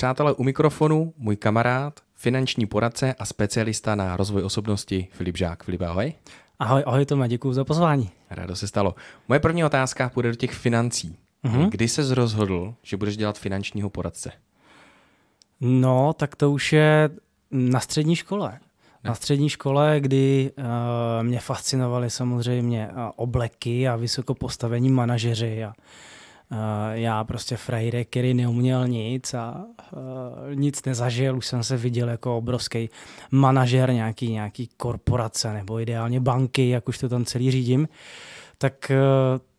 Přátelé u mikrofonu, můj kamarád, finanční poradce a specialista na rozvoj osobnosti Filip Žák. Filip, ahoj. Ahoj, ahoj Toma, děkuji za pozvání. Rádo se stalo. Moje první otázka půjde do těch financí. mm Kdy se rozhodl, že budeš dělat finančního poradce? No, tak to už je na střední škole. Na střední škole, kdy uh, mě fascinovaly samozřejmě uh, obleky a vysokopostavení manažeři a uh, Eh, já prostě frajde, který neuměl nic a uh, nic nezažil, už jsem se viděl jako obrovský manažer nějaký, nějaký korporace nebo ideálně banky, jak už to tam celý řídím, tak uh,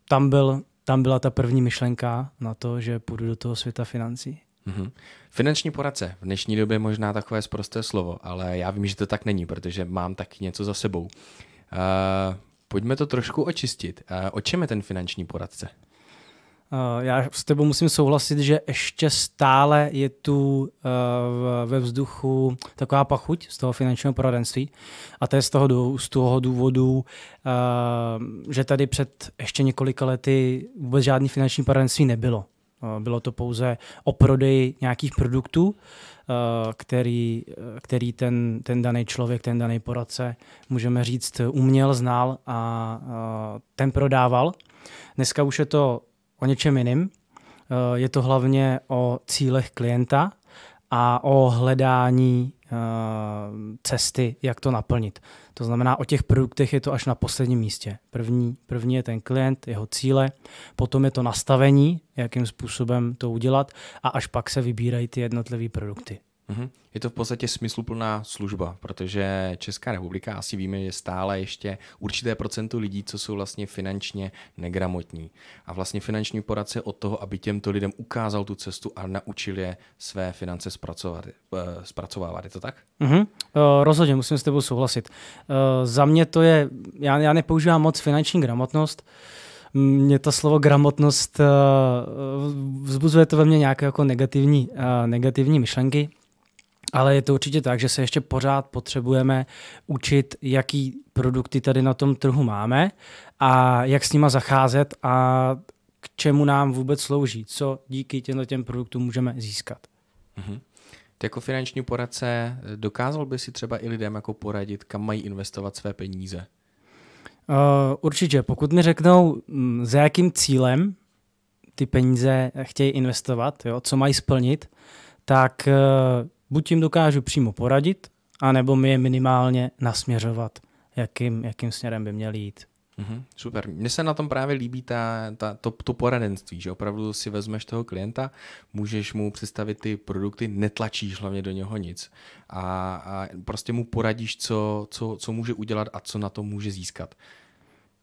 tam, byl, tam byla ta první myšlenka na to, že půjdu do toho světa financí. Mm-hmm. Finanční poradce. V dnešní době možná takové zprosté slovo, ale já vím, že to tak není, protože mám taky něco za sebou. Uh, pojďme to trošku očistit. Uh, o čem je ten finanční poradce? Eh, já s tebou musím souhlasit, že ještě stále je tu eh, ve vzduchu taková pachuť z toho finančního poradenství. A to je z toho, z toho důvodu, eh, že tady před ještě několika lety vůbec žádný finanční poradenství nebylo. Bylo to pouze o prodeji nějakých produktů, který, který ten, ten daný člověk, ten daný poradce, můžeme říct, uměl, znal a ten prodával. Dneska už je to o něčem jiným. Eh, je to hlavně o cílech klienta a o hledání eh, cesty, jak to naplnit. To znamená, o těch produktech je to až na posledním místě. První, první je ten klient, jeho cíle, potom je to nastavení, jakým způsobem to udělat a až pak se vybírají ty jednotlivé produkty. Mhm. Je to v podstatě smysluplná služba, protože Česká republika, asi víme, že stále ještě určité procento lidí, co jsou vlastně finančně negramotní. A vlastně finanční poradce od toho, aby těmto lidem ukázal tu cestu a naučil je své finance zpracovat, eh, zpracovávat. Je to tak? Mm-hmm. Rozhodně, musím s tebou souhlasit. Eh, za mě to je, já, já nepoužívám moc finanční gramotnost, mě to slovo gramotnost vzbuzuje to ve mně nějaké jako negativní, negativní myšlenky. Ale je to určitě tak, že se ještě pořád potřebujeme učit, jaký produkty tady na tom trhu máme a jak s nima zacházet a k čemu nám vůbec slouží, co díky těmto těm produktům můžeme získat. Mm-hmm. Ty jako finanční poradce dokázal by si třeba i lidem jako poradit, kam mají investovat své peníze? Uh, určitě, pokud mi řeknou, mm, za jakým cílem ty peníze chtějí investovat, jo, co mají splnit, tak uh, buď jim dokážu přímo poradit, anebo mi je minimálně nasměřovat, jakým, jakým směrem by měl jít. Mm-hmm, super. Mně se na tom právě líbí ta, ta, to, to poradenství, že opravdu si vezmeš toho klienta, můžeš mu představit ty produkty, netlačíš hlavně do něho nic a, a prostě mu poradíš, co, co, co může udělat a co na to může získat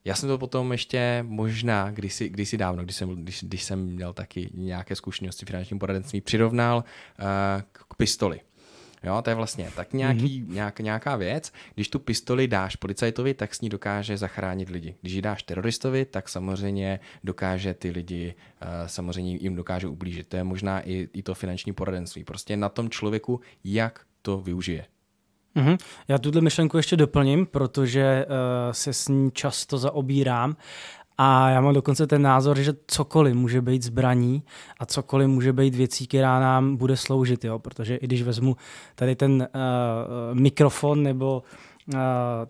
já jsem to potom ještě možná kdysi, kdysi dávno, když jsem, když, když jsem měl taky nějaké zkušenosti finančním poradenství, přirovnal uh, k pistoli. Jo, to je vlastně tak nějaký, mm-hmm. nějak, nějaká věc. Když tu pistoli dáš policajtovi, tak s ní dokáže zachránit lidi. Když ji dáš teroristovi, tak samozřejmě dokáže ty lidi, uh, samozřejmě jim dokáže ublížit. To je možná i, i to finanční poradenství. Prostě na tom člověku, jak to využije. Mm-hmm. Já tuto myšlenku ještě doplním, protože uh, se s ní často zaobírám. A já mám dokonce ten názor, že cokoliv může být zbraní a cokoliv může být věcí, která nám bude sloužit. Jo? Protože i když vezmu tady ten uh, mikrofon nebo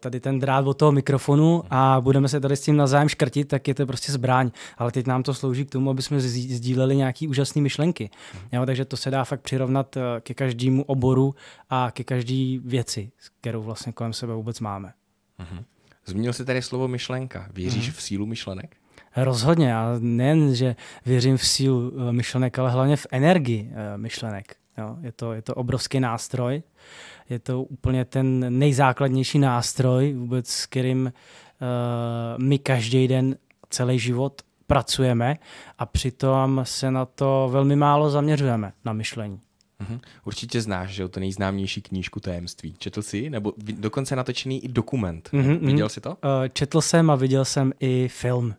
tady ten drát od toho mikrofonu a budeme se tady s tím nazájem škrtit, tak je to prostě zbraň. Ale teď nám to slouží k tomu, aby jsme sdíleli nějaké úžasné myšlenky. Mhm. Jo, takže to se dá fakt přirovnat e, ke každému oboru a ke každé věci, kterou vlastně kolem sebe vůbec máme. Mhm. Zmínil jsi tady slovo myšlenka. Věříš mhm. v sílu myšlenek? Rozhodně. A nejen, že věřím v sílu e, myšlenek, ale hlavně v energii e, myšlenek. Jo, je, to, je to obrovský nástroj. Uh, je to úplně ten nejzákladnější nástroj, vůbec s kterým uh, my každý den celý život pracujeme a přitom se na to velmi málo zaměřujeme na myšlení. Uhum. Určitě znáš, že to nejznámější knížku tajemství. Četl jsi? Nebo dokonce natočený i dokument. Uhum, mhm. Viděl jsi to? Uh, četl jsem a viděl jsem i film.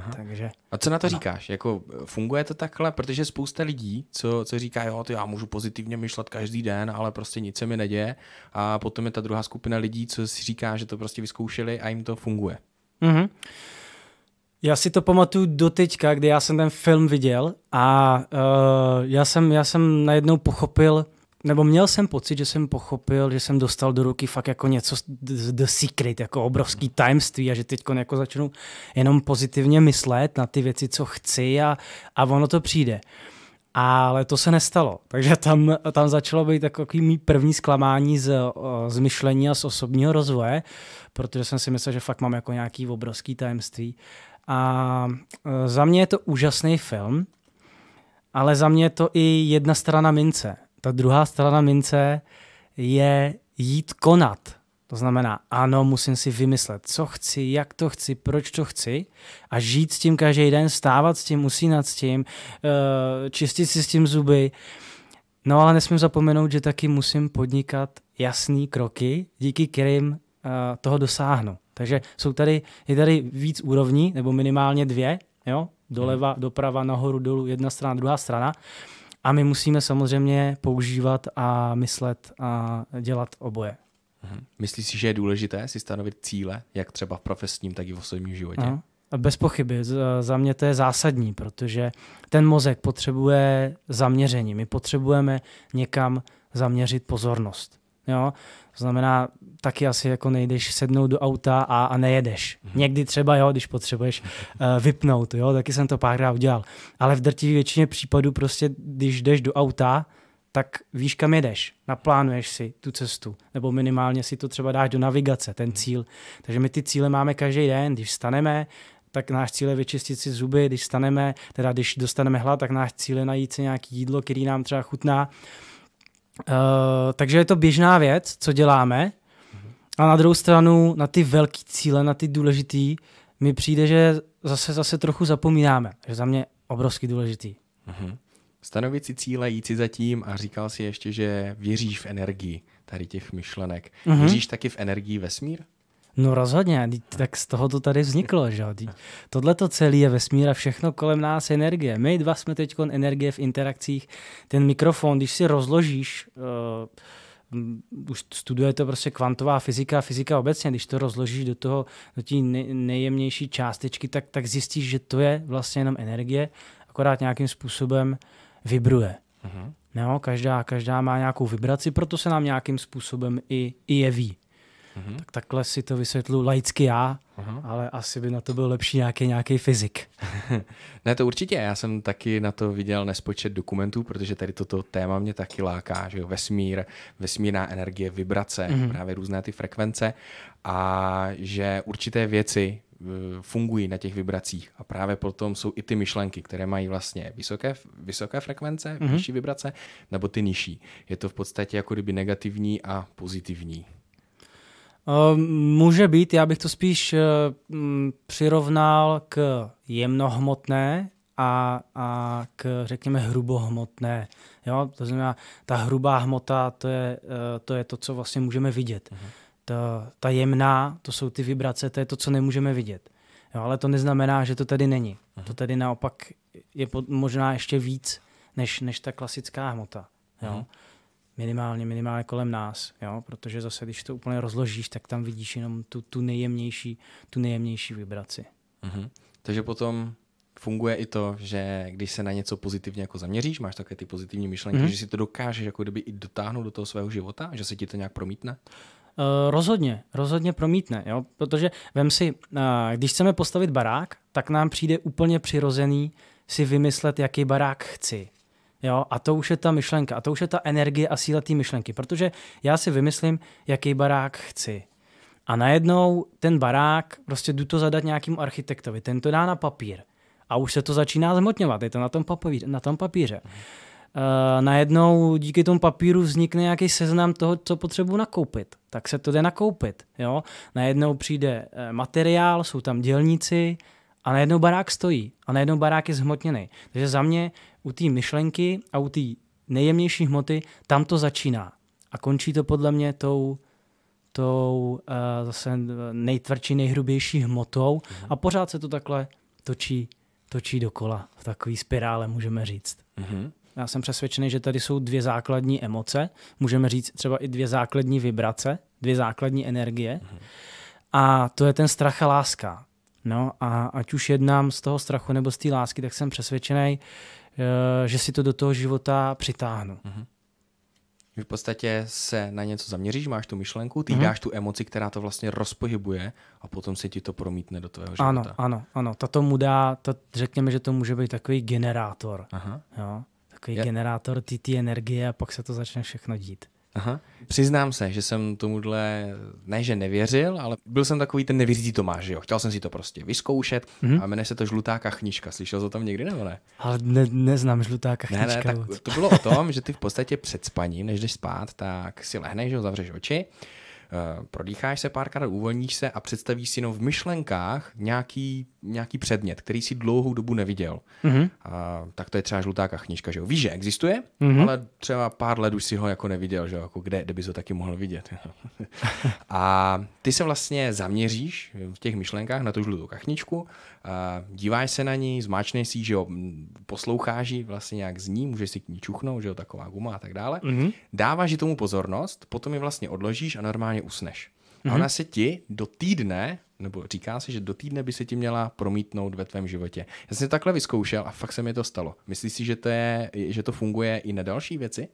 Aha. Takže, a co na to ano. říkáš? Jako eh, funguje to takhle? Protože spousta lidí, co, co říká, jo, to já můžu pozitivně myšlet každý den, ale prostě nic se mi neděje. A potom je ta druhá skupina lidí, co si říká, že to prostě vyzkoušeli a jim to funguje. Mhm. Já si to pamatuju do teďka, kdy já jsem ten film viděl a uh, já, jsem, já jsem najednou pochopil, nebo měl jsem pocit, že jsem pochopil, že jsem dostal do ruky fakt jako něco the secret, jako obrovský tajemství a že teď jako začnu jenom pozitivně myslet na ty věci, co chci a, a ono to přijde. Ale to se nestalo, takže tam, tam začalo být takový mý první zklamání z, z myšlení a z osobního rozvoje, protože jsem si myslel, že fakt mám jako nějaký obrovský tajemství. A e, za mě je to úžasný film, ale za mě je to i jedna strana mince ta druhá strana mince je jít konat. To znamená, ano, musím si vymyslet, co chci, jak to chci, proč to chci a žít s tím každý den, stávat s tím, usínat s tím, eh, čistit si s tím zuby. No ale nesmím zapomenout, že taky musím podnikat jasné kroky, díky kterým eh, toho dosáhnu. Takže jsou tady, je tady víc úrovní, nebo minimálně dvě, jo? doleva, doprava, nahoru, dolů, jedna strana, druhá strana. A my musíme samozřejmě používat a myslet a dělat oboje. Mhm. Myslíš si, že je důležité si stanovit cíle, jak třeba v profesním, tak i v osobním životě? Aha. Bez pochyby, za mě to je zásadní, protože ten mozek potřebuje zaměření. My potřebujeme někam zaměřit pozornost. Jo? To znamená, taky asi jako nejdeš sednout do auta a, a nejedeš. Mhm. Někdy třeba, jo, když potřebuješ uh, vypnout, jo, taky jsem to párkrát udělal. Ale v drtivé většině případů prostě, když jdeš do auta, tak víš, kam jedeš, naplánuješ si tu cestu, nebo minimálně si to třeba dáš do navigace, ten mhm. cíl. Takže my ty cíle máme každý den, když staneme, tak náš cíl je vyčistit si zuby, když staneme, teda když dostaneme hlad, tak náš cíl je najít si nějaký jídlo, který nám třeba chutná. Uh, Eh, takže je to běžná věc, co děláme. A na druhou stranu, na ty velké cíle, na ty důležitý, mi přijde, že zase zase trochu zapomínáme. Že za mě obrovsky důležitý. Uh-huh. Stanovit si cíle, jít si zatím a říkal si ještě, že věříš v energii tady těch myšlenek. Uh-huh. Věříš taky v energii vesmír? No rozhodně, tak z toho to tady vzniklo, že jo. Tohle to celé je vesmír a všechno kolem nás je energie. My dva jsme teď energie v interakcích. Ten mikrofon, když si rozložíš, uh, už studuje to prostě kvantová fyzika, fyzika obecně, když to rozložíš do toho, do té nejjemnější částečky, tak, tak zjistíš, že to je vlastně jenom energie, akorát nějakým způsobem vibruje. Uh-huh. No, každá, každá má nějakou vibraci, proto se nám nějakým způsobem i, i jeví. Mm-hmm. Tak takhle si to vysvětlu laicky já, Aha. ale asi by na to byl lepší nějaký, nějaký fyzik. ne, to určitě. Já jsem taky na to viděl nespočet dokumentů, protože tady toto téma mě taky láká, že jo, vesmír, vesmírná energie, vibrace, mm-hmm. právě různé ty frekvence a že určité věci e, fungují na těch vibracích a právě potom jsou i ty myšlenky, které mají vlastně vysoké, vysoké frekvence, mm-hmm. vyšší vibrace, nebo ty nižší. Je to v podstatě jako kdyby negativní a pozitivní. Ehm, může být, já bych to spíš eh, mm, přirovnal k jemnohmotné a, a k, řekněme, hrubohmotné. Jo? To znamená, ta hrubá hmota, to je eh, to, je to co vlastně můžeme vidět. Uh-huh. Ta, ta jemná, to jsou ty vibrace, to je to, co nemůžeme vidět. Jo? Ale to neznamená, že to tady není. Uh-huh. To tady naopak je pod, možná ještě víc, než, než ta klasická hmota. Jo? Uh-huh minimálně, minimálně kolem nás, jo? protože zase, když to úplně rozložíš, tak tam vidíš jenom tu, tu nejjemnější, tu nejjemnější vibraci. Mm-hmm. Takže potom funguje i to, že když se na něco pozitivně jako zaměříš, máš také ty pozitivní myšlenky, mm. že si to dokážeš jako kdyby i dotáhnout do toho svého života, že se ti to nějak promítne? Uh, rozhodně, rozhodně promítne, jo? protože vem si, uh, když chceme postavit barák, tak nám přijde úplně přirozený si vymyslet, jaký barák chci. Jo, a to už je ta myšlenka, a to už je ta energie a síla té myšlenky, protože já si vymyslím, jaký barák chci. A najednou ten barák, prostě jdu to zadat nějakému architektovi, ten to dá na papír. A už se to začíná zmotňovat, je to na tom, papíře, na tom papíře. Uh, najednou díky tomu papíru vznikne nějaký seznam toho, co potřebuji nakoupit. Tak se to jde nakoupit. Jo? Najednou přijde eh, materiál, jsou tam dělníci a najednou barák stojí a najednou barák je zhmotněný. Takže za mě u té myšlenky a u té nejjemnější hmoty, tam to začíná. A končí to podle mě tou, tou uh, zase nejtvrdší, nejhrubější hmotou mm-hmm. a pořád se to takhle točí, točí dokola v takové spirále, můžeme říct. Mm-hmm. Já jsem přesvědčený, že tady jsou dvě základní emoce, můžeme říct třeba i dvě základní vibrace, dvě základní energie. Mm-hmm. A to je ten strach a láska. No a ať už jednám z toho strachu nebo z té lásky, tak jsem přesvědčený, Eh, že si to do toho života přitáhnu. Mm-hmm. V podstatě se na něco zaměříš, máš tu myšlenku, ty mm-hmm. dáš tu emoci, která to vlastně rozpohybuje a potom se ti to promítne do tvého života. Ano, ano, ano. Ta tomu dá, ta, řekněme, že to může být takový generátor. Aha. Jo? Takový Je... generátor ty energie a pak se to začne všechno dít. Aha. Přiznám se, že jsem tomuhle, ne že nevěřil, ale byl jsem takový ten nevěřící Tomáš, že jo. Chtěl jsem si to prostě vyzkoušet mm-hmm. a jmenuje se to Žlutá kachnička. Slyšel jsi to tam někdy nebo ne? Ale ne, neznám Žlutá kachnička. Ne, ne, tak to bylo o tom, že ty v podstatě před spaním, než jdeš spát, tak si lehneš, jo, zavřeš oči Eh, prodýcháš se párkrát, uvolníš se a představíš si jenom v myšlenkách nějaký, nějaký předmět, který si dlouhou dobu neviděl. Mm-hmm. A, tak to je třeba žlutá kachnička, že jo? Víš, že existuje, mm-hmm. ale třeba pár let už si ho jako neviděl, že jo? Jako kde, kde bys ho taky mohl vidět. a ty se vlastně zaměříš v těch myšlenkách na tu žlutou kachničku díváš se na ní, zmáčneš si že jo, posloucháš ji vlastně nějak z ní, můžeš si k ní čuchnout, že jo, taková guma a tak dále. Mm-hmm. Dáváš ji tomu pozornost, potom ji vlastně odložíš a normálně usneš. Mm-hmm. A mhm. ona se ti do týdne, nebo říká se, že do týdne by se ti měla promítnout ve tvém životě. Já jsem to takhle vyzkoušel a fakt se mi to stalo. Myslíš si, že to, je, že to funguje i na další věci?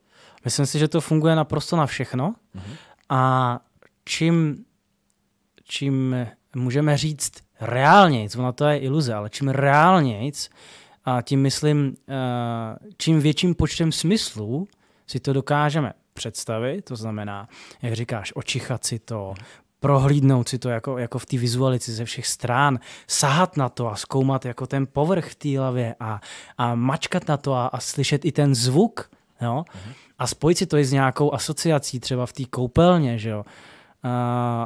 Myslím si, že to funguje naprosto na všechno. Mm-hmm. A čím, čím můžeme říct, reálnějc, ona to je iluze, ale čím reálnějc, a tím myslím, eh, čím větším počtem smyslů si to dokážeme představit, to znamená, jak říkáš, očichat si to, prohlídnout si to jako, jako v té vizualici ze všech strán, sahat na to a zkoumat jako ten povrch v té hlavě a, a mačkat na to a, a slyšet i ten zvuk, jo? Mhm. A spojit si to i s nějakou asociací třeba v té koupelně, že jo? a,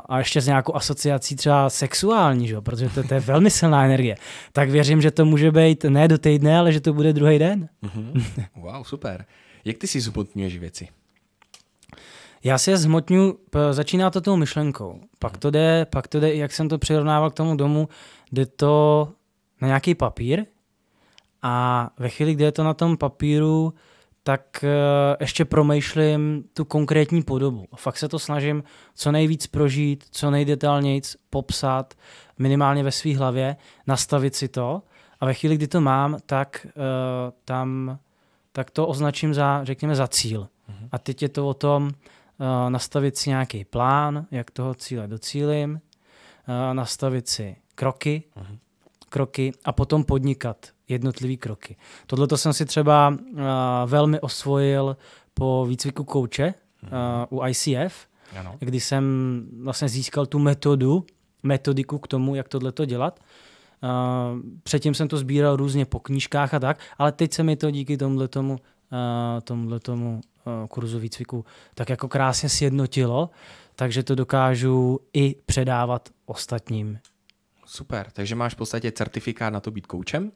a ještě s nějakou asociací třeba sexuální, že? protože to, to je velmi silná energie, tak věřím, že to může být ne do týdne, ale že to bude druhý den. Mm-hmm. Wow, super. Jak ty si zhmotňuješ věci? Já si je zhmotňu, začíná to tou myšlenkou, pak to jde, pak to jde, jak jsem to přirovnával k tomu domu, jde to na nějaký papír a ve chvíli, kdy je to na tom papíru, tak eh, ještě promýšlím tu konkrétní podobu. Fakt se to snažím co nejvíc prožít, co nejdetalnějc popsat, minimálně ve své hlavě, nastavit si to a ve chvíli, kdy to mám, tak eh, tam tak to označím za, řekněme, za cíl. Mhm. A teď je to o tom eh, nastavit si nějaký plán, jak toho cíle docílim, nastavit si kroky, mhm kroky a potom podnikat jednotlivý kroky. Tohle jsem si třeba uh, velmi osvojil po výcviku kouče uh, u ICF, ano. kdy jsem vlastně získal tu metodu, metodiku k tomu, jak tohle to dělat. Uh, předtím jsem to sbíral různě po knížkách a tak, ale teď se mi to díky tomhle tomu uh, uh, kurzu výcviku tak jako krásně sjednotilo, takže to dokážu i předávat ostatním super. Takže máš v podstatě certifikát na to být koučem.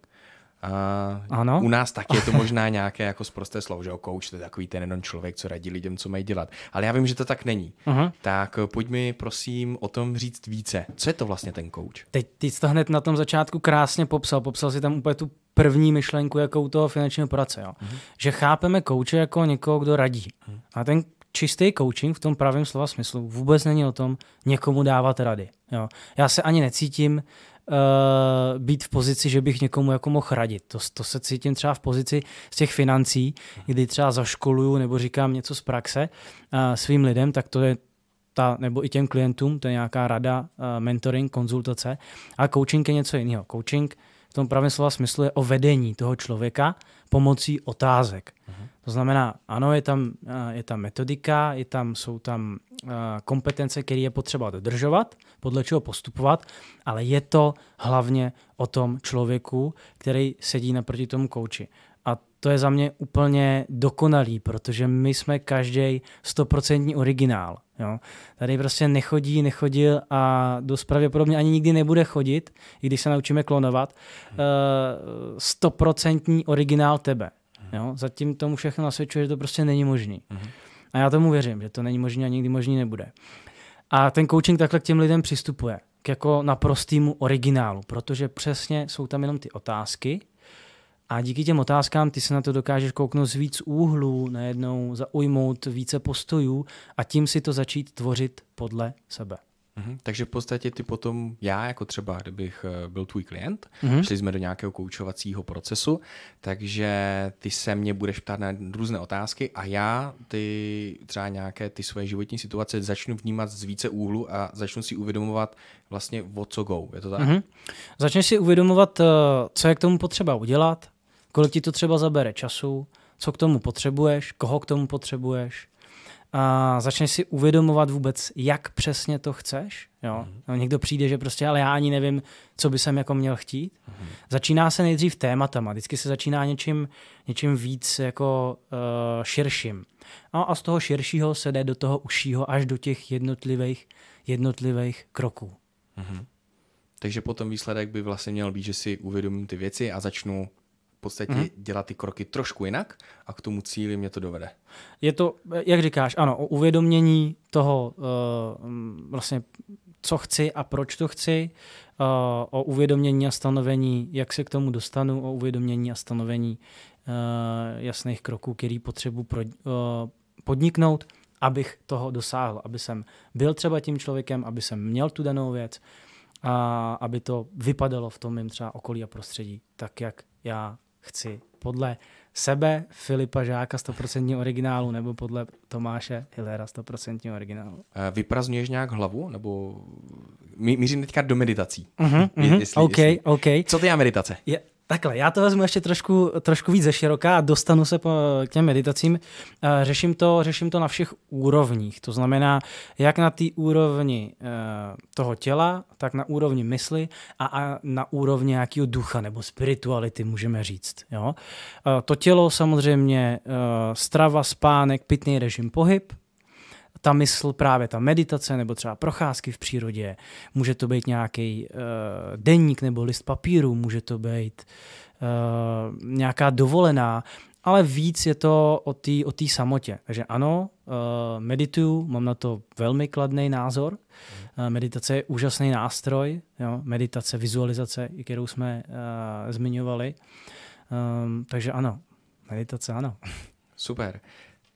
Uh, ano. U nás taky je to možná nějaké jako prosté slovo, že coach to je takový ten jeden člověk, co radí lidem, co mají dělat. Ale já vím, že to tak není. Uh-huh. Tak pojď mi prosím o tom říct více. Co je to vlastně ten coach? Teď ty jsi to hned na tom začátku krásně popsal. Popsal si tam úplně tu první myšlenku jako u toho finančního poradce. Jo? Uh-huh. Že chápeme kouče jako někoho, kdo radí. Uh-huh. A ten čistý coaching v tom pravém slova smyslu vůbec není o tom někomu dávat rady. Jo. Já se ani necítím uh, být v pozici, že bych někomu jako mohl radit. To, to se cítím třeba v pozici z těch financí, kdy třeba zaškoluju nebo říkám něco z praxe uh, svým lidem, tak to je ta, nebo i těm klientům, to je nějaká rada, uh, mentoring, konzultace. A coaching je něco jiného. Coaching uh, tom pravém slova smyslu je o vedení toho člověka pomocí otázek. Uh-huh. To znamená, ano, je tam, eh, je tam metodika, je tam, jsou tam eh, kompetence, které je potřeba dodržovat, podle čeho postupovat, ale je to hlavně o tom člověku, který sedí naproti tomu kouči to je za mě úplně dokonalý, protože my jsme každý stoprocentní originál. Jo. Tady prostě nechodí, nechodil a dost pravděpodobně ani nikdy nebude chodit, i když se naučíme klonovat, eh, stoprocentní originál tebe. Jo. Zatím tomu všechno nasvědčuje, že to prostě není možný. A já tomu věřím, že to není možný a nikdy možný nebude. A ten coaching takhle k těm lidem přistupuje, k jako naprostýmu originálu, protože přesně jsou tam jenom ty otázky, a díky těm otázkám ty se na to dokážeš kouknout z víc úhlů, najednou zaujmout více postojů a tím si to začít tvořit podle sebe. Mm-hmm. takže v podstatě ty potom, já jako třeba, kdybych eh, byl tvůj klient, mm-hmm. šli jsme do nějakého koučovacího procesu, takže ty se mě budeš ptát na různé otázky a já ty třeba nějaké ty svoje životní situace začnu vnímat z více úhlu a začnu si uvědomovat vlastně o co go, je to tak? Mm-hmm. Začneš si uvědomovat, eh, co je k tomu potřeba udělat, kolik ti to třeba zabere času, co k tomu potřebuješ, koho k tomu potřebuješ. A začneš si uvědomovat vůbec, jak přesně to chceš. Jo? Mhm. No, někdo přijde, že prostě, ale já ani nevím, co by jsem jako měl chtít. Mm-hmm. Začíná se nejdřív tématama, vždycky se začíná něčím, něčím víc jako uh, širším. A, no, a z toho širšího se jde do toho užšího až do těch jednotlivých, jednotlivých kroků. Mm-hmm. Takže potom výsledek by vlastně měl být, že si uvědomím ty věci a začnu podstatě hmm dělat ty kroky trošku jinak a k tomu cíli mě to dovede. Je to, jak říkáš, ano, o uvědomění toho uh, vlastně co chci a proč to chci, uh, o uvědomění a stanovení, jak se k tomu dostanu, o uvědomění a stanovení uh, jasných kroků, který potřebuji pro, uh, podniknout, abych toho dosáhl, aby jsem byl třeba tím člověkem, aby jsem měl tu danou věc a aby to vypadalo v tom třeba okolí a prostředí tak, jak já chci. Podle sebe Filipa Žáka 100% originálu nebo podle Tomáše Hillera 100% originálu. Eh, Vyprazňuješ nějak hlavu? Nebo mířím teďka do meditací. Uh-huh, uh-huh. Jestli, okay, jestli... Okay. Co to je meditace? Je, Takhle, já to vezmu ještě trošku, trošku víc ze široká a dostanu se po, k těm meditacím. Eh, řeším to, řeším to na všech úrovních, to znamená jak na té úrovni eh, toho těla, tak na úrovni mysli a, a na úrovni nějakého ducha nebo spirituality, můžeme říct. Jo? Eh, to tělo samozřejmě strava, spánek, pitný režim, pohyb – ta mysl, právě ta meditace nebo třeba procházky v přírodě, může to být nějaký uh, eh, denník nebo list papíru, může to být uh, nějaká dovolená, ale víc je to o té o tý samotě. Takže ano, uh, medituju, mám na to velmi kladný názor. Uh, meditace je úžasný nástroj, jo? meditace, vizualizace, kterou jsme uh, zmiňovali. Um, takže ano, meditace ano. Super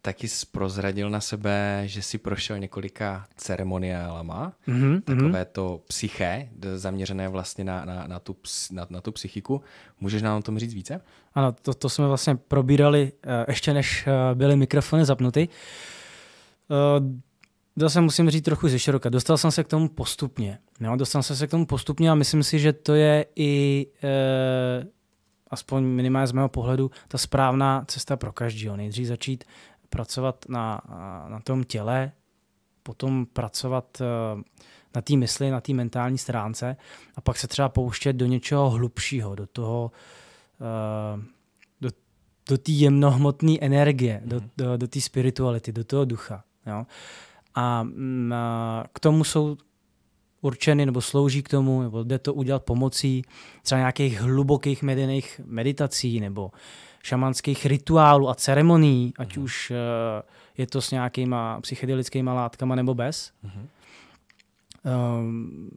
taky prozradil na sebe, že si prošel několika ceremoniálama, mm-hmm. takové to psyché, zaměřené vlastně na, na, na, tu, na, na tu psychiku. Můžeš nám o tom říct více? Ano, to, to jsme vlastně probírali eh, ještě než eh, byly mikrofony zapnuty. Eh, zase musím říct trochu ze široka. Dostal jsem se k tomu postupně. No, dostal jsem se k tomu postupně a myslím si, že to je i aspoň minimálně z mého pohledu, ta správná cesta pro každého. Nejdřív začít pracovat na, na tom těle, potom pracovat eh, na té mysli, na té mentální stránce a pak se třeba pouštět do něčeho hlubšího, do toho, eh, do, do té jemnohmotné energie, mm. do, mhm. do, do té spirituality, do toho ducha. Jo? Mm, a k tomu jsou určeny nebo slouží k tomu, nebo jde to udělat pomocí třeba nějakých hlubokých meditací nebo uh, šamanských rituálů a ceremonií, ať mm-hmm. už eh, je to s nějakýma psychedelickými látkama nebo bez. Mm-hmm. Um,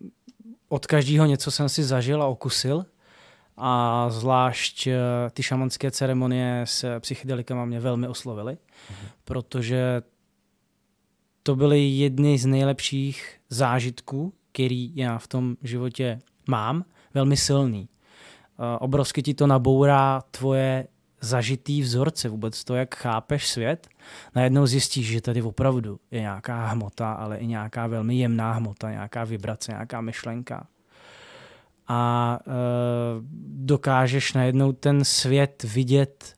od každého něco jsem si zažil a okusil a zvlášť eh, ty šamanské ceremonie s psychedelikama mě velmi oslovily, mm-hmm. protože to byly jedny z nejlepších zážitků, který já v tom životě mám, velmi silný. Eh, obrovsky ti to nabourá tvoje zažitý vzorce, vůbec to, jak chápeš svět, najednou zjistíš, že tady opravdu je nějaká hmota, ale i nějaká velmi jemná hmota, nějaká vibrace, nějaká myšlenka. A e, dokážeš najednou ten svět vidět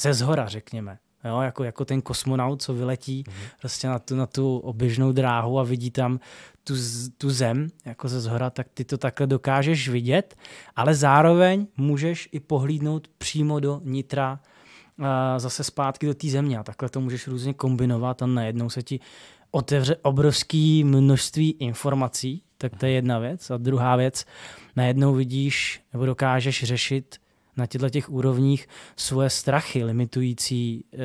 ze zhora, řekněme. Jo, jako, jako ten kosmonaut, co vyletí mm-hmm. prostě na tu, na tu oběžnou dráhu a vidí tam tu, tu zem, jako ze zhora, tak ty to takhle dokážeš vidět, ale zároveň můžeš i pohlídnout přímo do nitra eh, zase zpátky do té země a takhle to můžeš různě kombinovat a najednou se ti otevře obrovské množství informací, tak to je jedna věc. A druhá věc, najednou vidíš nebo dokážeš řešit na těchto těch úrovních svoje strachy, limitující, eh,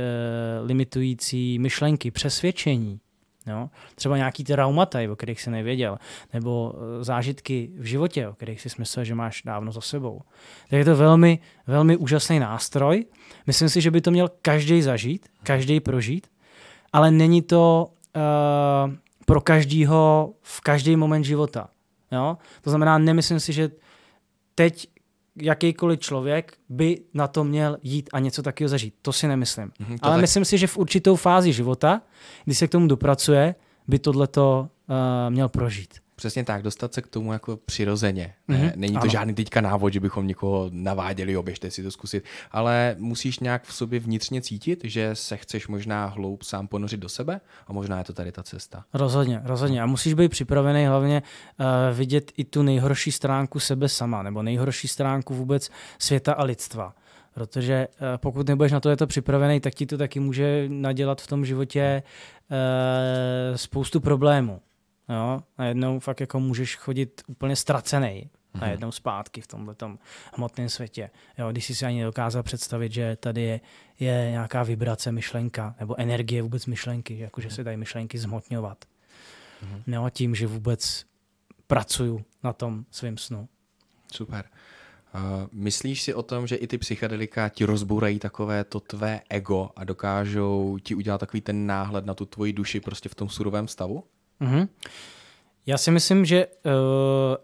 limitující myšlenky, přesvědčení. Jo? Třeba nějaký ty raumata, o kterých jsi nevěděl, nebo eh, zážitky v životě, o kterých jsi myslel, že máš dávno za sebou. Tak je to velmi, velmi úžasný nástroj. Myslím si, že by to měl každý zažít, každý prožít, ale není to uh, pro každýho v každý moment života. Jo? To znamená, nemyslím si, že teď jakýkoliv člověk by na to měl jít a něco takového zažít. To si nemyslím. Mm-hmm, to Ale tak... myslím si, že v určitou fázi života, kdy se k tomu dopracuje, by tohleto uh, měl prožít. Přesně tak, dostat se k tomu jako přirozeně. Mm-hmm. není to ano. žádný teďka návod, že bychom někoho naváděli, oběžte si to zkusit, ale musíš nějak v sobě vnitřně cítit, že se chceš možná hloub sám ponořit do sebe a možná je to tady ta cesta. Rozhodně, rozhodně. A musíš být připravený hlavně uh, vidět i tu nejhorší stránku sebe sama, nebo nejhorší stránku vůbec světa a lidstva. Protože uh, pokud nebudeš na to je to připravený, tak ti to taky může nadělat v tom životě uh, spoustu problémů. Jo? Najednou fakt jako můžeš chodit úplně ztracený a mhm. jednou zpátky v tomhle hmotném světě. Jo, když jsi si ani dokázal představit, že tady je, je nějaká vibrace myšlenka nebo energie vůbec myšlenky, že jako že mhm. se dají myšlenky zhmotňovat. Mm-hmm. No a tím, že vůbec pracuju na tom svém snu. Super. Uh, myslíš si o tom, že i ty psychedelika ti rozbourají takové to tvé ego a dokážou ti udělat takový ten náhled na tu tvoji duši prostě v tom surovém stavu? Mm-hmm. Já si myslím, že uh,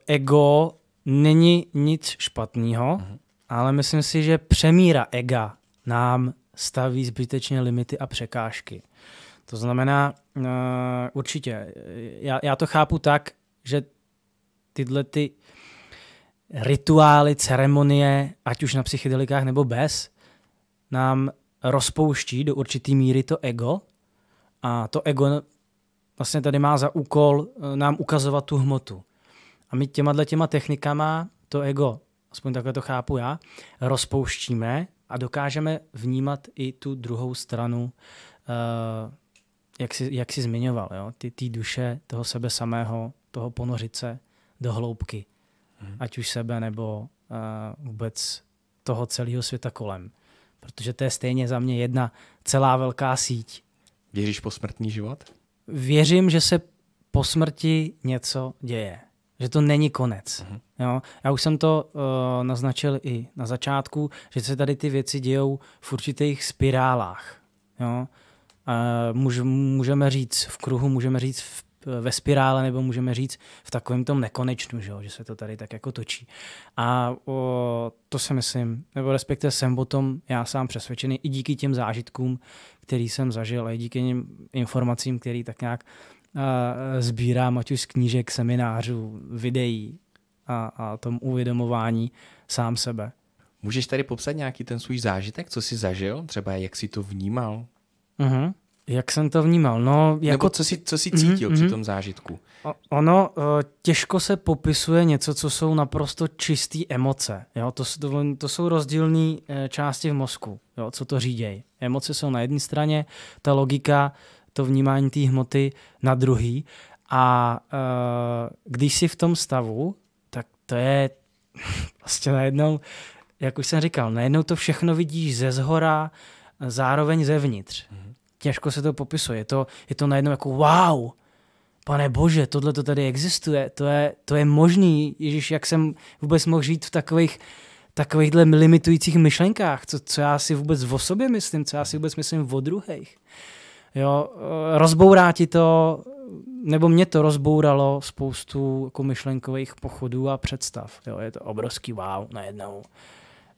ego není nic špatného, mm-hmm. ale myslím si, že přemíra ega nám staví zbytečně limity a překážky. To znamená, uh, určitě, já, já to chápu tak, že tyhle ty rituály, ceremonie, ať už na psychedelikách nebo bez, nám rozpouští do určitý míry to ego a to ego vlastně tady má za úkol eh, nám ukazovat tu hmotu. A my těma těma technikama to ego, aspoň takhle to chápu já, rozpouštíme a dokážeme vnímat i tu druhou stranu, eh, jak jsi, jak jsi zmiňoval, jo? Ty, ty duše toho sebe samého, toho ponořice do hloubky, hmm. ať už sebe nebo eh, vůbec toho celého světa kolem. Protože to je stejně za mě jedna celá velká síť. Věříš smrtní život? věřím, že se po smrti něco děje. Že to není konec. Mhm. Jo? Já už jsem to uh, naznačil i na začátku, že se tady ty věci dějou v určitých spirálách. Jo? Uh, můžeme říct v kruhu, můžeme říct v ve spirále, nebo můžeme říct v takovém tom nekonečnu, že, jo? že se to tady tak jako točí. A o, to si myslím, nebo respektive jsem o tom já sám přesvědčený i díky těm zážitkům, který jsem zažil a i díky těm informacím, který tak nějak uh, sbírám, ať už z knížek, seminářů, videí a, a tom uvědomování sám sebe. Můžeš tady popsat nějaký ten svůj zážitek, co jsi zažil, třeba jak jsi to vnímal? Uh-huh. Jak jsem to vnímal? No, jako... Nebo co jsi, co jsi cítil mm-hmm. při mhm. tom zážitku? O, ono eh, těžko se popisuje něco, co jsou naprosto čisté emoce. Jo? To, to, to jsou rozdílné eh, části v mozku, jo? co to řídějí. Emoce jsou na jedné straně, ta logika, to vnímání té hmoty na druhý. A eh, když jsi v tom stavu, tak to je vlastně najednou, jak už jsem říkal, najednou to všechno vidíš ze zhora, zároveň zevnitř. Hmm těžko se to popisuje. Je to, je to najednou jako wow, pane bože, tohle to tady existuje, to je, to je možný, Ježíš, jak jsem vůbec mohl žít v takových takovýchhle limitujících myšlenkách, co, co já si vůbec o sobě myslím, co já si vůbec myslím o druhých. Jo, rozbourá ti to, nebo mě to rozbouralo spoustu jako myšlenkových pochodů a představ. Jo, je to obrovský wow najednou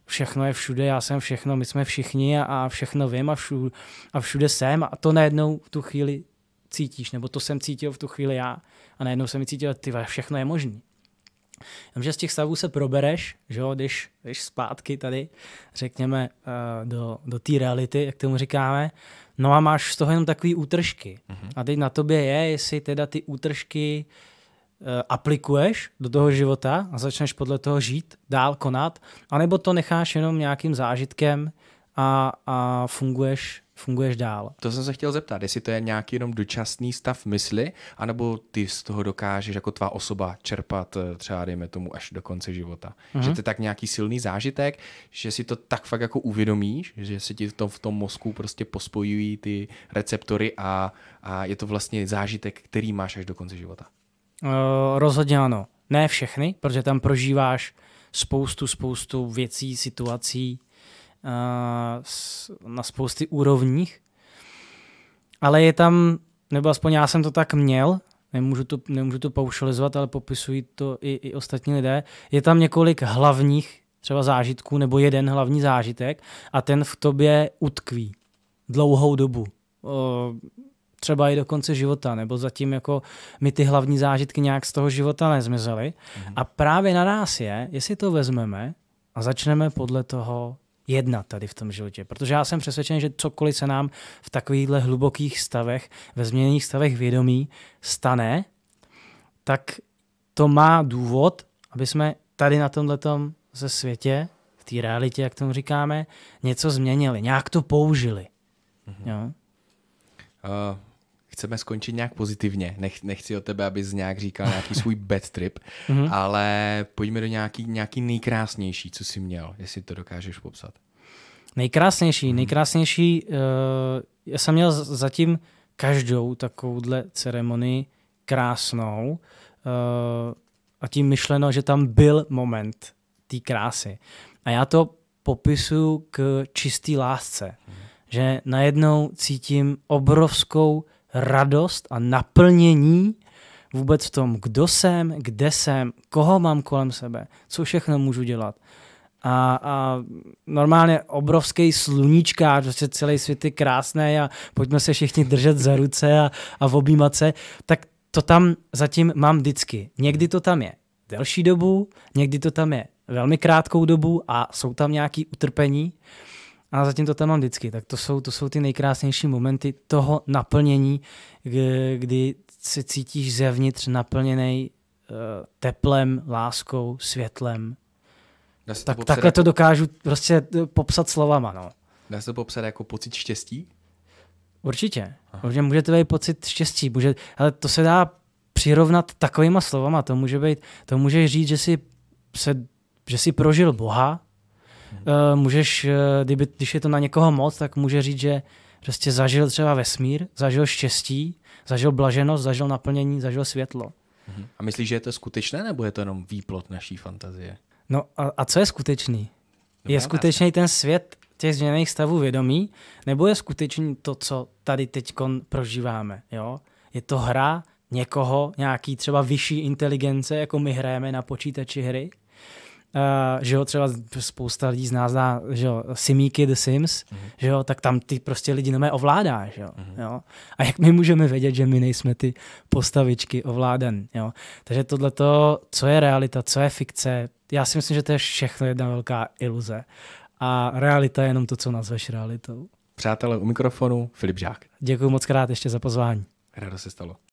všechno je všude, já jsem všechno, my jsme všichni a, a všechno vím a, všude, a všude jsem a to najednou v tu chvíli cítíš, nebo to jsem cítil v tu chvíli já a najednou jsem cítil, ty všechno je možný. že z těch stavů se probereš, že jo, když, když zpátky tady, řekněme, eh, do, do té reality, jak tomu říkáme, no a máš z toho jenom takové útržky. Uh-huh. A teď na tobě je, jestli teda ty útržky uh, Eh, aplikuješ do toho života a začneš podle toho žít, dál konat, anebo to necháš jenom nějakým zážitkem a, a funguješ funguješ dál. To jsem se chtěl zeptat, jestli to je nějaký jenom dočasný stav mysli, anebo ty z toho dokážeš jako tvá osoba čerpat eh, třeba, dejme tomu, až do konce života. Mm-hmm. Že to je tak nějaký silný zážitek, že si to tak fakt jako uvědomíš, že se ti to v tom mozku prostě pospojují ty receptory a, a je to vlastně zážitek, který máš až do konce života. Eh, rozhodně ano. Ne všechny, protože tam prožíváš spoustu, spoustu věcí, situací eh, na spousty úrovních. Ale je tam, nebo aspoň já jsem to tak měl, nemůžu to, nemůžu to paušalizovat, ale popisují to i, i ostatní lidé, je tam několik hlavních třeba zážitků nebo jeden hlavní zážitek a ten v tobě utkví dlouhou dobu. Eh, třeba i do konce života, nebo zatím jako my ty hlavní zážitky nějak z toho života nezmizely. Mm-hmm. A právě na nás je, jestli to vezmeme a začneme podle toho jednat tady v tom životě. Protože já jsem přesvědčen, že cokoliv se nám v takovýchhle hlubokých stavech, ve změněných stavech vědomí stane, tak to má důvod, aby jsme tady na tomhletom ze světě, v té realitě, jak tomu říkáme, něco změnili, nějak to použili. Mm-hmm. Jo? Uh, chceme skončit nějak pozitivně. Nech, nechci o tebe, abys nějak říkal nějaký svůj bad trip, mhm. ale pojďme do nějaký, nějaký nejkrásnější, co jsi měl, jestli to dokážeš popsat. Nejkrásnější, mhm. nejkrásnější, uh, já jsem měl zatím každou takovouhle ceremonii krásnou uh, a tím myšleno, že tam byl moment té krásy. A já to popisuju k čisté lásce, mm. že najednou cítím obrovskou radost a naplnění vůbec v tom, kdo jsem, kde jsem, koho mám kolem sebe, co všechno můžu dělat. A, a normálně obrovský sluníčka, prostě celý svět je krásný a pojďme se všichni držet za ruce a, a objímat se, tak to tam zatím mám vždycky. Někdy to tam je delší dobu, někdy to tam je velmi krátkou dobu a jsou tam nějaké utrpení, a zatím to tam mám vždycky. Tak to jsou, to jsou ty nejkrásnější momenty toho naplnění, kdy se cítíš zevnitř naplněný eh, teplem, láskou, světlem. Tak, takhle jako... to dokážu prostě popsat slovama. No. Dá se to popsat jako pocit štěstí? Určitě. Aha. může to být pocit štěstí. Může, ale to se dá přirovnat takovýma slovama. To může být, to může říct, že si, se, že si prožil Boha, Uh, můžeš, eh, kdyby, když je to na někoho moc, tak může říct, že prostě zažil třeba vesmír, zažil štěstí, zažil blaženost, zažil naplnění, zažil světlo. Mhm. A myslíš, že je to skutečné, nebo je to jenom výplot naší fantazie? No a, a co je skutečný? Dobrá je skutečný ten svět těch změněných stavů vědomí, nebo je skutečný to, co tady teď prožíváme? Jo? Je to hra někoho, nějaký třeba vyšší inteligence, jako my hrajeme na počítači hry? Eh, že jo, třeba spousta lidí z nás zná, že jo, Simíky The Sims, mm-hmm. že jo, tak tam ty prostě lidi nové ovládá, že jo, mm-hmm. jo. A jak my můžeme vědět, že my nejsme ty postavičky ovládan, jo. Takže tohle to, co je realita, co je fikce, já si myslím, že to je všechno jedna velká iluze. A realita je jenom to, co nazveš realitou. Přátelé u mikrofonu, Filip Žák. Děkuji moc krát ještě za pozvání. Rado se stalo.